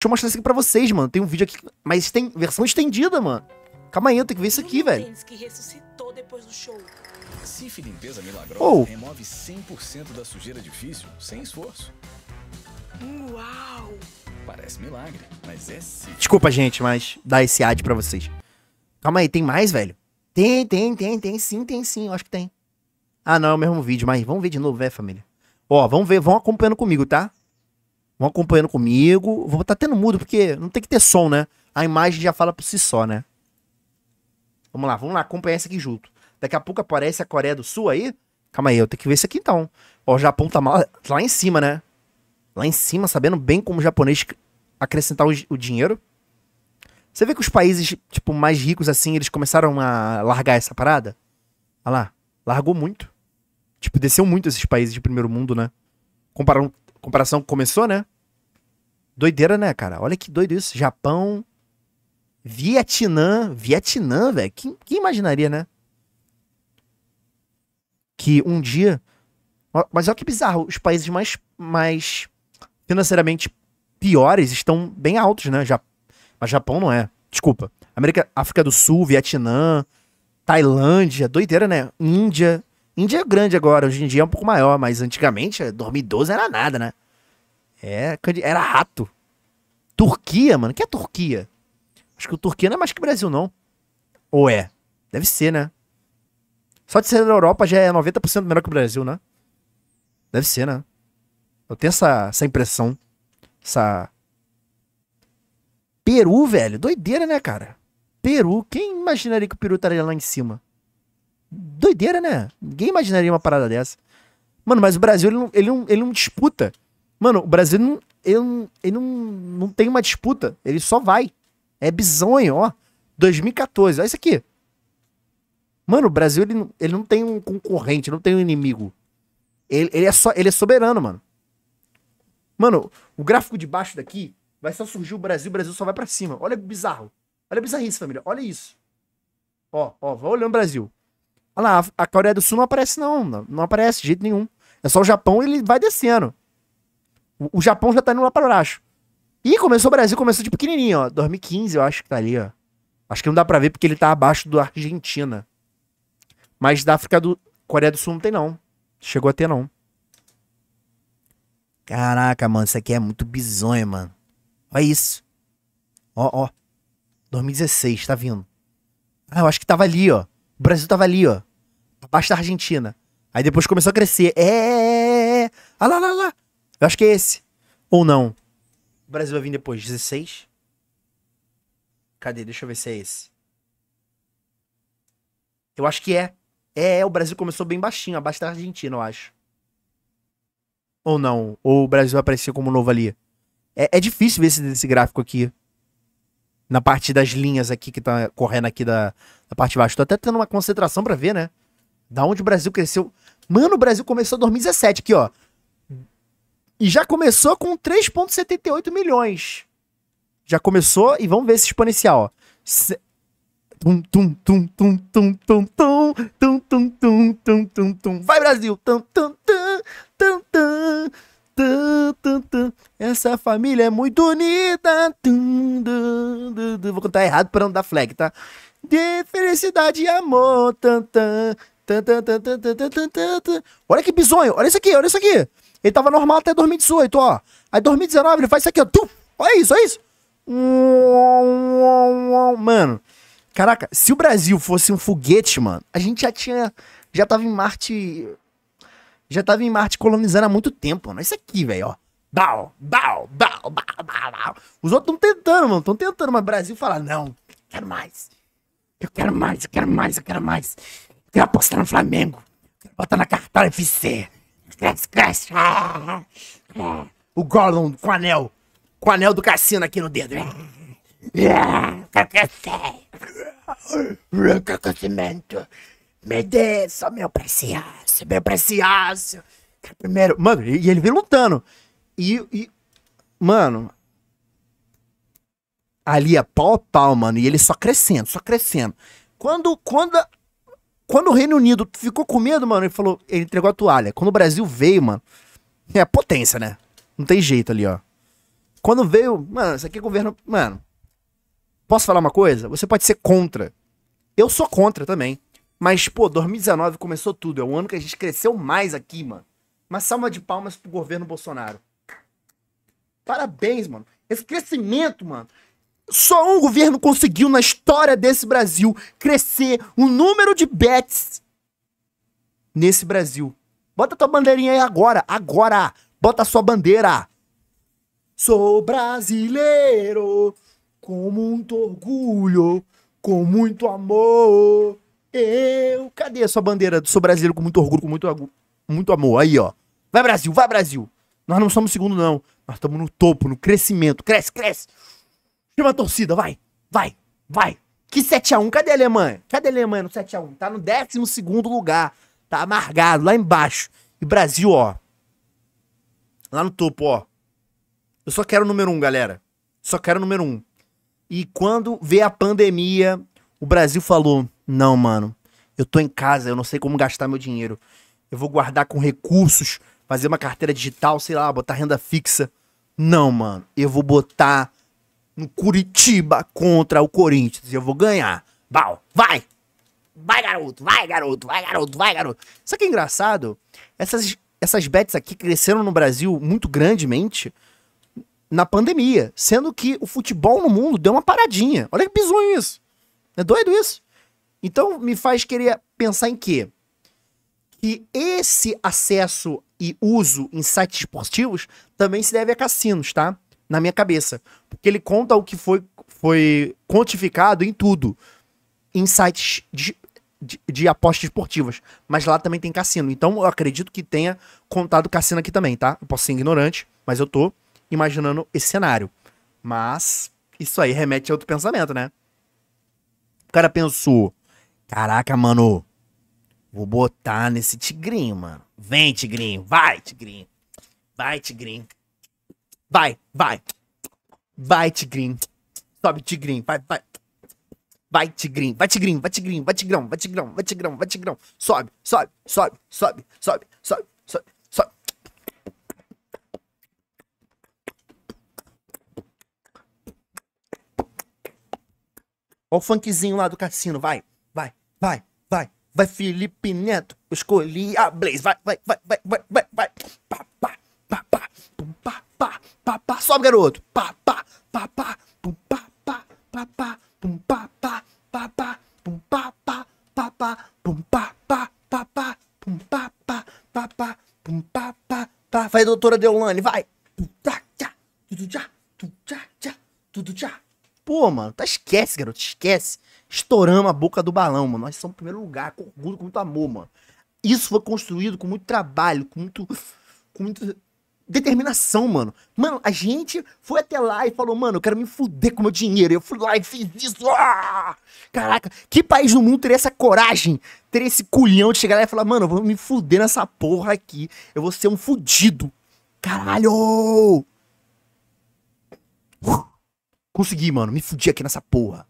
Deixa eu mostrar isso aqui pra vocês, mano. Tem um vídeo aqui, mas tem versão estendida, mano. Calma aí, eu tenho que ver isso aqui, velho. que ressuscitou depois do show. Cif Limpeza Milagrosa oh. remove 100% da sujeira difícil, sem esforço. Uau! Parece milagre, mas é Desculpa, gente, mas dá esse ad pra vocês. Calma aí, tem mais, velho? Tem, tem, tem, tem sim, tem sim, eu acho que tem. Ah, não, é o mesmo vídeo, mas vamos ver de novo, velho, família. Ó, vamos ver, vão acompanhando comigo, tá? Vão acompanhando comigo. Vou estar tá tendo mudo, porque não tem que ter som, né? A imagem já fala por si só, né? Vamos lá, vamos lá, acompanhar isso aqui junto. Daqui a pouco aparece a Coreia do Sul aí. Calma aí, eu tenho que ver isso aqui então. Ó, o Japão tá lá em cima, né? Lá em cima, sabendo bem como o japonês acrescentar o, o dinheiro. Você vê que os países, tipo, mais ricos assim, eles começaram a largar essa parada? Olha lá, largou muito. Tipo, desceu muito esses países de primeiro mundo, né? Comparando comparação começou, né? Doideira, né, cara? Olha que doido isso. Japão, Vietnã. Vietnã, velho. Quem, quem imaginaria, né? Que um dia. Mas olha que bizarro. Os países mais, mais financeiramente piores estão bem altos, né? Já, mas Japão não é. Desculpa. América, África do Sul, Vietnã, Tailândia, doideira, né? Índia. Índia é grande agora, hoje em dia é um pouco maior, mas antigamente, 2012 era nada, né? É, era rato. Turquia, mano, que é Turquia? Acho que o Turquia não é mais que o Brasil, não. Ou é? Deve ser, né? Só de ser da Europa já é 90% melhor que o Brasil, né? Deve ser, né? Eu tenho essa, essa impressão. Essa. Peru, velho. Doideira, né, cara? Peru. Quem imaginaria que o Peru estaria lá em cima? Doideira, né? Ninguém imaginaria uma parada dessa. Mano, mas o Brasil, ele não, ele não, ele não disputa. Mano, o Brasil, não, ele, não, ele não, não tem uma disputa. Ele só vai. É bizonho, ó. 2014, olha isso aqui. Mano, o Brasil, ele, não, ele não tem um concorrente, não tem um inimigo. Ele, ele, é só, ele é soberano, mano. Mano, o gráfico de baixo daqui vai só surgir o Brasil, o Brasil só vai para cima. Olha bizarro. Olha bizarrice, família. Olha isso. Ó, ó, vai olhando o Brasil lá, a Coreia do Sul não aparece, não. Não aparece de jeito nenhum. É só o Japão ele vai descendo. O, o Japão já tá indo lá pra baixo. E começou o Brasil, começou de pequenininho, ó. 2015, eu acho que tá ali, ó. Acho que não dá pra ver porque ele tá abaixo da Argentina. Mas da África do. Coreia do Sul não tem, não. Chegou a ter, não. Caraca, mano, isso aqui é muito bizonho, mano. Olha isso. Ó, ó. 2016, tá vindo. Ah, eu acho que tava ali, ó. O Brasil tava ali, ó abaixo da Argentina. Aí depois começou a crescer. É, é, é, é, é. Ah lá, lá, lá. Eu acho que é esse. Ou não. O Brasil vai vir depois, 16? Cadê? Deixa eu ver se é esse. Eu acho que é. é. É, o Brasil começou bem baixinho, abaixo da Argentina, eu acho. Ou não? Ou o Brasil vai aparecer como novo ali? É, é difícil ver esse, esse gráfico aqui. Na parte das linhas aqui que tá correndo aqui da, da parte de baixo. Tô até tendo uma concentração para ver, né? Da onde o Brasil cresceu. Mano, o Brasil começou em 2017 aqui, ó. E já começou com 3,78 milhões. Já começou e vamos ver esse exponencial, ó. Se... Tum, tum, tum, tum, tum, tum, tum, tum, tum, tum, tum, tum, tum. Vai, Brasil! Tum, tum, tum, tum, tum. Tum, tum, tum. Essa família é muito unida. Tum, tum, tum, tum. Vou cantar errado pra não dar flag, tá? De felicidade e amor. Tum, tum. Olha que bizonho, olha isso aqui, olha isso aqui. Ele tava normal até 2018, ó. Aí 2019 ele faz isso aqui, ó. Olha isso, olha isso. Mano, caraca, se o Brasil fosse um foguete, mano, a gente já tinha. Já tava em Marte. Já tava em Marte colonizando há muito tempo, mano. Isso aqui, velho, ó. Bau, bau, bau, bau, bau, Os outros estão tentando, mano. Estão tentando, mas o Brasil fala: não, quero mais. Eu quero mais, eu quero mais, eu quero mais. Quero apostar no Flamengo. Quero botar na cartola FC. Cresce, cresce. O Gollum com o anel. Com anel do cassino aqui no dedo. Quero crescer. Quero crescimento. Me dê só meu precioso, meu precioso. Primeiro, mano, e ele vem lutando. E, e mano, ali é pau a pau, mano, e ele só crescendo, só crescendo. Quando, quando quando o Reino Unido ficou com medo, mano, ele falou, ele entregou a toalha. Quando o Brasil veio, mano, é potência, né? Não tem jeito ali, ó. Quando veio, mano, isso aqui é governo, mano. Posso falar uma coisa? Você pode ser contra. Eu sou contra também. Mas, pô, 2019 começou tudo. É o ano que a gente cresceu mais aqui, mano. Uma salva de palmas pro governo Bolsonaro. Parabéns, mano. Esse crescimento, mano. Só um governo conseguiu na história desse Brasil crescer o número de bets nesse Brasil. Bota tua bandeirinha aí agora, agora. Bota a sua bandeira. Sou brasileiro com muito orgulho, com muito amor. Eu, cadê a sua bandeira? Sou brasileiro com muito orgulho, com muito, muito amor. Aí, ó. Vai Brasil, vai Brasil. Nós não somos segundo não. Nós estamos no topo, no crescimento. Cresce, cresce. Chama a torcida, vai, vai, vai. Que 7x1, cadê a Alemanha? Cadê a Alemanha no 7x1? Tá no 12 lugar. Tá amargado, lá embaixo. E Brasil, ó. Lá no topo, ó. Eu só quero o número 1, um, galera. Só quero o número 1. Um. E quando veio a pandemia, o Brasil falou: não, mano, eu tô em casa, eu não sei como gastar meu dinheiro. Eu vou guardar com recursos, fazer uma carteira digital, sei lá, botar renda fixa. Não, mano, eu vou botar no Curitiba contra o Corinthians. Eu vou ganhar. vai! Vai, garoto, vai, garoto, vai, garoto, vai, garoto. Sabe que é engraçado? Essas, essas bets aqui cresceram no Brasil muito grandemente na pandemia, sendo que o futebol no mundo deu uma paradinha. Olha que bizonho isso. É doido isso? Então me faz querer pensar em quê? Que esse acesso e uso em sites esportivos também se deve a cassinos, tá? na minha cabeça. Porque ele conta o que foi, foi quantificado em tudo. Em sites de, de, de, apostas esportivas. Mas lá também tem cassino. Então eu acredito que tenha contado cassino aqui também, tá? Eu posso ser ignorante, mas eu tô imaginando esse cenário. Mas isso aí remete a outro pensamento, né? O cara pensou: caraca, mano, vou botar nesse tigrinho, mano. Vem, tigrinho, vai, tigrinho. Vai, tigrinho. Vai, vai. Vai, tigrinho. Sobe, tigrinho. Vai, vai. Vai, tigrinho. Vai, tigrinho. Vai, tigrinho. Vai, tigrão. Vai, tigrão. Vai, tigrão. Vai, tigrão. Sobe, sobe, sobe, sobe, sobe, sobe, sobe, sobe. Ó o funkzinho lá do cassino. Vai, vai, vai, vai. Vai, Felipe Neto. Eu escolhi a Blaze. Vai, vai, vai, vai, vai, vai. vai pá, pá, sobe, garoto. Pá, pá, pá, pá, pum, pá, pá, pá, pá, pum, pá, pá, pá, pá, pum, pá, pá, pá, pá, pum, pá, pá, pá, pá, pum, pá, pá, pá, pá, pum, pá, pá, pá. Vai, doutora Deolane, vai. Pô, mano, tá esquece, garoto, esquece. Estouramos a boca do balão, mano. Nós somos o primeiro lugar, com orgulho, com muito amor, mano. Isso foi construído com muito trabalho, com muito. Com muito determinação, mano. Mano, a gente foi até lá e falou, mano, eu quero me fuder com meu dinheiro. Eu fui lá e fiz isso. Ah! Caraca, que país no mundo teria essa coragem, teria esse culhão de chegar lá e falar, mano, eu vou me fuder nessa porra aqui. Eu vou ser um fudido. Caralho! Consegui, mano, me fudi aqui nessa porra.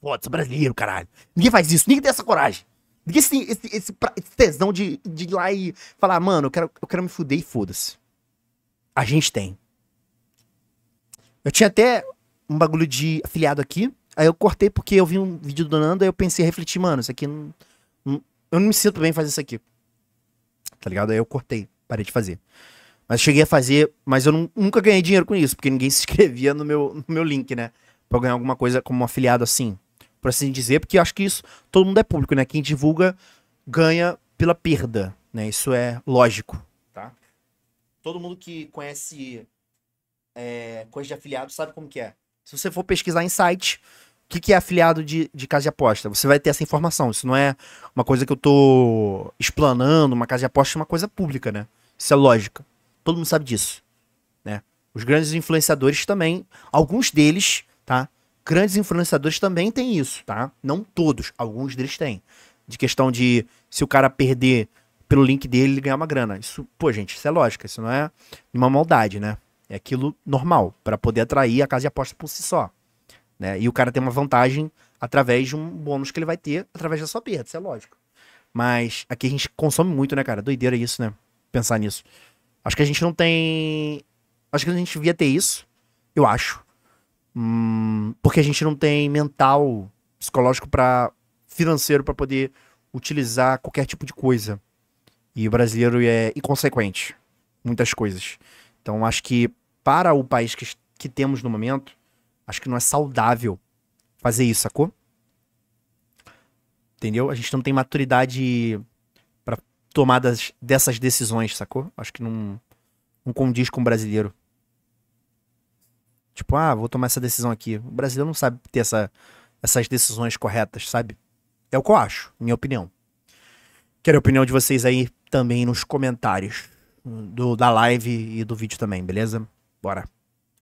Foda, sou brasileiro, caralho. Ninguém faz isso, ninguém tem essa coragem. Esse, esse, esse, esse tesão de, de ir lá e falar, mano, eu quero, eu quero me fuder e foda-se. A gente tem. Eu tinha até um bagulho de afiliado aqui. Aí eu cortei porque eu vi um vídeo do Nando, aí eu pensei, refleti, mano, isso aqui não, não, Eu não me sinto bem fazer isso aqui. Tá ligado? Aí eu cortei, parei de fazer. Mas cheguei a fazer, mas eu não, nunca ganhei dinheiro com isso, porque ninguém se inscrevia no meu, no meu link, né? Pra eu ganhar alguma coisa como um afiliado assim por assim dizer, porque acho que isso todo mundo é público, né? Quem divulga ganha pela perda, né? Isso é lógico, tá? Todo mundo que conhece é, coisa de afiliado sabe como que é. Se você for pesquisar em site, o que, que é afiliado de, de casa de aposta? Você vai ter essa informação. Isso não é uma coisa que eu tô explanando, uma casa de aposta é uma coisa pública, né? Isso é lógica. Todo mundo sabe disso, né? Os grandes influenciadores também, alguns deles, tá? Grandes influenciadores também têm isso, tá? Não todos, alguns deles têm. De questão de se o cara perder pelo link dele, ele ganhar uma grana. Isso, pô, gente, isso é lógico. isso não é uma maldade, né? É aquilo normal, para poder atrair a casa de aposta por si só. Né? E o cara tem uma vantagem através de um bônus que ele vai ter através da sua perda, isso é lógico. Mas aqui a gente consome muito, né, cara? Doideira isso, né? Pensar nisso. Acho que a gente não tem. Acho que a gente devia ter isso. Eu acho. Hum, porque a gente não tem mental psicológico para financeiro para poder utilizar qualquer tipo de coisa. E o brasileiro é inconsequente, muitas coisas. Então acho que para o país que, que temos no momento, acho que não é saudável fazer isso, sacou? Entendeu? A gente não tem maturidade para tomadas dessas decisões, sacou? Acho que não, não condiz com o brasileiro. Tipo, ah, vou tomar essa decisão aqui. O brasileiro não sabe ter essa, essas decisões corretas, sabe? É o que eu acho, minha opinião. Quero a opinião de vocês aí também nos comentários do, da live e do vídeo também, beleza? Bora.